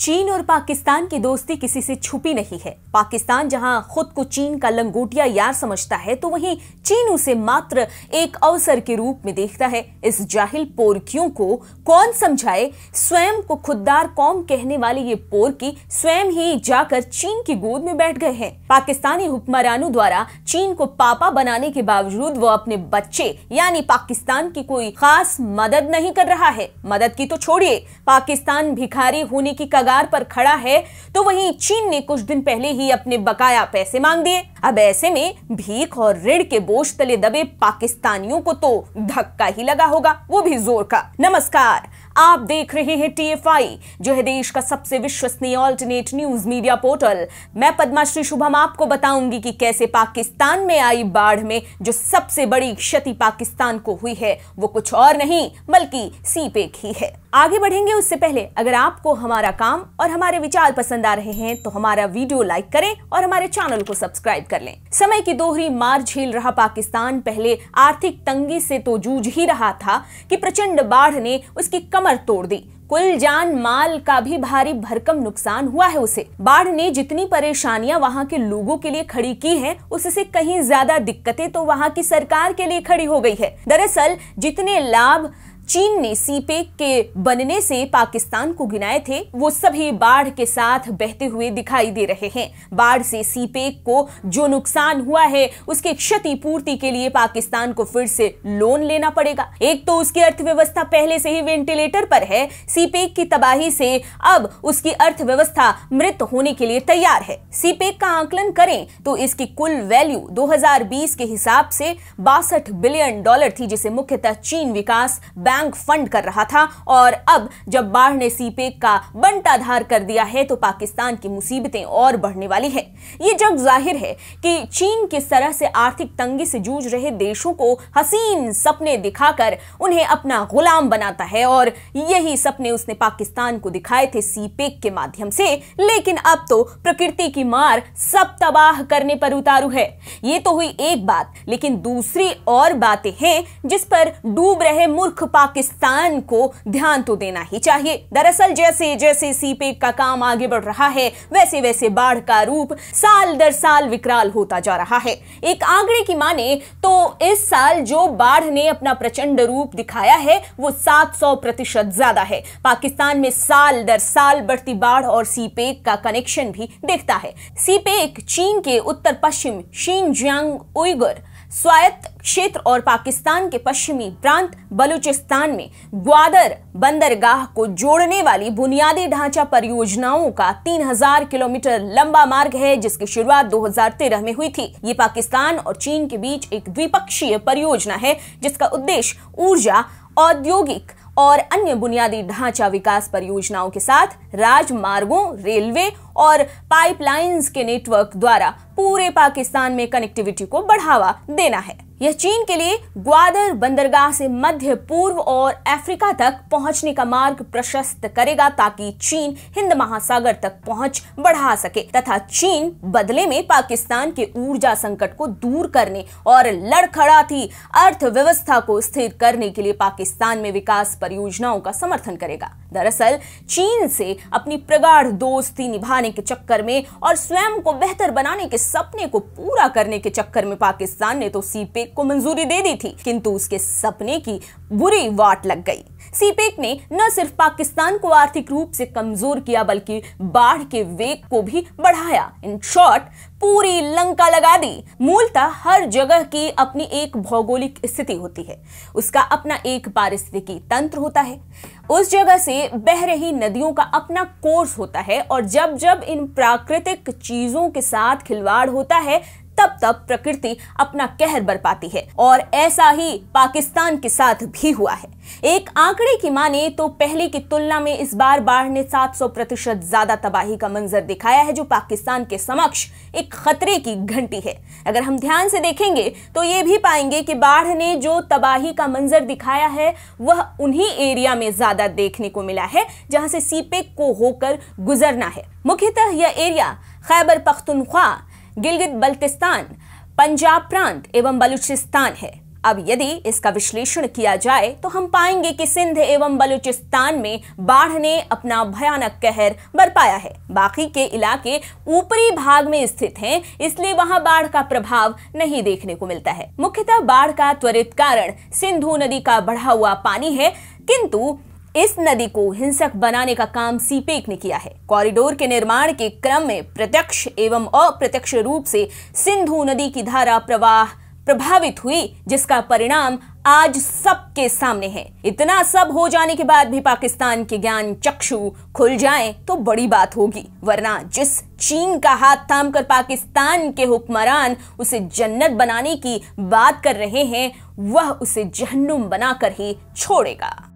चीन और पाकिस्तान की दोस्ती किसी से छुपी नहीं है पाकिस्तान जहां खुद को चीन का लंगोटिया यार समझता है तो वहीं चीन उसे मात्र एक अवसर के रूप में देखता है इस जाहिल पोरकियों को कौन समझाए स्वयं को खुददार कौम कहने वाले ये पोरकी स्वयं ही जाकर चीन की गोद में बैठ गए हैं पाकिस्तानी हुक्मरानों द्वारा चीन को पापा बनाने के बावजूद वो अपने बच्चे यानी पाकिस्तान की कोई खास मदद नहीं कर रहा है मदद की तो छोड़िए पाकिस्तान भिखारी होने की कगार पर खड़ा है तो वहीं चीन ने कुछ दिन पहले ही अपने बकाया पैसे मांग दिए अब ऐसे में भीख और ऋण के बोझ तले दबे पाकिस्तानियों को तो धक्का ही लगा होगा वो भी जोर का नमस्कार आप देख रहे हैं टीएफआई जो है देश का सबसे विश्वसनीय ऑल्टरनेट न्यूज मीडिया पोर्टल मैं पद्माश्री शुभम आपको बताऊंगी कि कैसे पाकिस्तान में आई बाढ़ में जो सबसे बड़ी क्षति पाकिस्तान को हुई है वो कुछ और नहीं बल्कि सीपेक ही है आगे बढ़ेंगे उससे पहले अगर आपको हमारा काम और हमारे विचार पसंद आ रहे हैं तो हमारा वीडियो लाइक करें और हमारे चैनल को सब्सक्राइब कर लें समय की दोहरी मार झेल रहा पाकिस्तान पहले आर्थिक तंगी से तो जूझ ही रहा था कि प्रचंड बाढ़ ने उसकी कमर तोड़ दी कुल जान माल का भी भारी भरकम नुकसान हुआ है उसे बाढ़ ने जितनी परेशानियां वहां के लोगों के लिए खड़ी की हैं, उससे कहीं ज्यादा दिक्कतें तो वहां की सरकार के लिए खड़ी हो गई है दरअसल जितने लाभ चीन ने सीपेक के बनने से पाकिस्तान को गिनाए थे वो सभी बाढ़ के साथ बहते हुए दिखाई दे रहे हैं बाढ़ से सीपेक को जो नुकसान हुआ है उसके क्षतिपूर्ति के लिए पाकिस्तान को फिर से लोन लेना पड़ेगा एक तो उसकी अर्थव्यवस्था पहले से ही वेंटिलेटर पर है सीपेक की तबाही से अब उसकी अर्थव्यवस्था मृत होने के लिए तैयार है सीपेक का आकलन करें तो इसकी कुल वैल्यू दो के हिसाब से बासठ बिलियन डॉलर थी जिसे मुख्यतः चीन विकास बैंक बैंक फंड कर रहा था और अब जब बाढ़ ने सीपेक का बंटाधार कर दिया है तो पाकिस्तान की मुसीबतें और बढ़ने वाली है ये जब जाहिर है कि चीन किस तरह से आर्थिक तंगी से जूझ रहे देशों को हसीन सपने दिखाकर उन्हें अपना गुलाम बनाता है और यही सपने उसने पाकिस्तान को दिखाए थे सीपेक के माध्यम से लेकिन अब तो प्रकृति की मार सब तबाह करने पर उतारू है ये तो हुई एक बात लेकिन दूसरी और बातें हैं जिस पर डूब रहे मूर्ख पाकिस्तान पाकिस्तान को ध्यान तो देना ही चाहिए दरअसल जैसे जैसे सीपेक का काम आगे बढ़ रहा है वैसे वैसे बाढ़ का रूप साल दर साल विकराल होता जा रहा है एक आंकड़े की माने तो इस साल जो बाढ़ ने अपना प्रचंड रूप दिखाया है वो 700 प्रतिशत ज्यादा है पाकिस्तान में साल दर साल बढ़ती बाढ़ और सीपेक का कनेक्शन भी दिखता है सीपेक चीन के उत्तर पश्चिम शीनजियांग उइगर स्वायत्त क्षेत्र और पाकिस्तान के पश्चिमी प्रांत बलूचिस्तान में ग्वादर बंदरगाह को जोड़ने वाली बुनियादी ढांचा परियोजनाओं का 3000 किलोमीटर लंबा मार्ग है जिसकी शुरुआत 2013 में हुई थी ये पाकिस्तान और चीन के बीच एक द्विपक्षीय परियोजना है जिसका उद्देश्य ऊर्जा औद्योगिक और अन्य बुनियादी ढांचा विकास परियोजनाओं के साथ राजमार्गों रेलवे और पाइपलाइंस के नेटवर्क द्वारा पूरे पाकिस्तान में कनेक्टिविटी को बढ़ावा देना है यह चीन के लिए ग्वादर बंदरगाह से मध्य पूर्व और अफ्रीका तक पहुंचने का मार्ग प्रशस्त करेगा ताकि चीन हिंद महासागर तक पहुंच बढ़ा सके तथा चीन बदले में पाकिस्तान के ऊर्जा संकट को दूर करने और लड़खड़ा थी अर्थव्यवस्था को स्थिर करने के लिए पाकिस्तान में विकास परियोजनाओं का समर्थन करेगा दरअसल चीन से अपनी प्रगाढ़ दोस्ती निभाने के चक्कर में और स्वयं को बेहतर बनाने के सपने को पूरा करने के चक्कर में पाकिस्तान ने तो सीपे सीपेक को मंजूरी दे दी थी किंतु उसके सपने की बुरी वाट लग गई सीपेक ने न सिर्फ पाकिस्तान को आर्थिक रूप से कमजोर किया बल्कि बाढ़ के वेग को भी बढ़ाया इन शॉर्ट पूरी लंका लगा दी मूलतः हर जगह की अपनी एक भौगोलिक स्थिति होती है उसका अपना एक पारिस्थितिकी तंत्र होता है उस जगह से बह रही नदियों का अपना कोर्स होता है और जब जब इन प्राकृतिक चीजों के साथ खिलवाड़ होता है तब तब प्रकृति अपना कहर बरपाती है और ऐसा ही पाकिस्तान के साथ भी हुआ है एक आंकड़े की माने तो पहले की तुलना में इस बार बाढ़ ने 700 प्रतिशत ज्यादा तबाही का मंजर दिखाया है जो पाकिस्तान के समक्ष एक खतरे की घंटी है अगर हम ध्यान से देखेंगे तो ये भी पाएंगे कि बाढ़ ने जो तबाही का मंजर दिखाया है वह उन्हीं एरिया में ज्यादा देखने को मिला है जहां से सीपेक को होकर गुजरना है मुख्यतः यह एरिया खैबर पख्तुनख्वा गिलगित बल्तिस्तान पंजाब प्रांत एवं बलूचिस्तान है अब यदि इसका विश्लेषण किया जाए तो हम पाएंगे कि सिंध एवं बलूचिस्तान में बाढ़ ने अपना भयानक कहर बरपाया है बाकी के इलाके ऊपरी भाग में स्थित हैं, इसलिए वहां बाढ़ का प्रभाव नहीं देखने को मिलता है मुख्यतः बाढ़ का त्वरित कारण सिंधु नदी का बढ़ा हुआ पानी है किंतु इस नदी को हिंसक बनाने का काम सीपेक ने किया है कॉरिडोर के निर्माण के क्रम में प्रत्यक्ष एवं अप्रत्यक्ष रूप से सिंधु नदी की धारा प्रवाह प्रभावित हुई जिसका परिणाम आज सबके सामने है इतना सब हो जाने के बाद भी पाकिस्तान के ज्ञान चक्षु खुल जाए तो बड़ी बात होगी वरना जिस चीन का हाथ थाम कर पाकिस्तान के हुक्मरान उसे जन्नत बनाने की बात कर रहे हैं वह उसे जहन्नुम बनाकर ही छोड़ेगा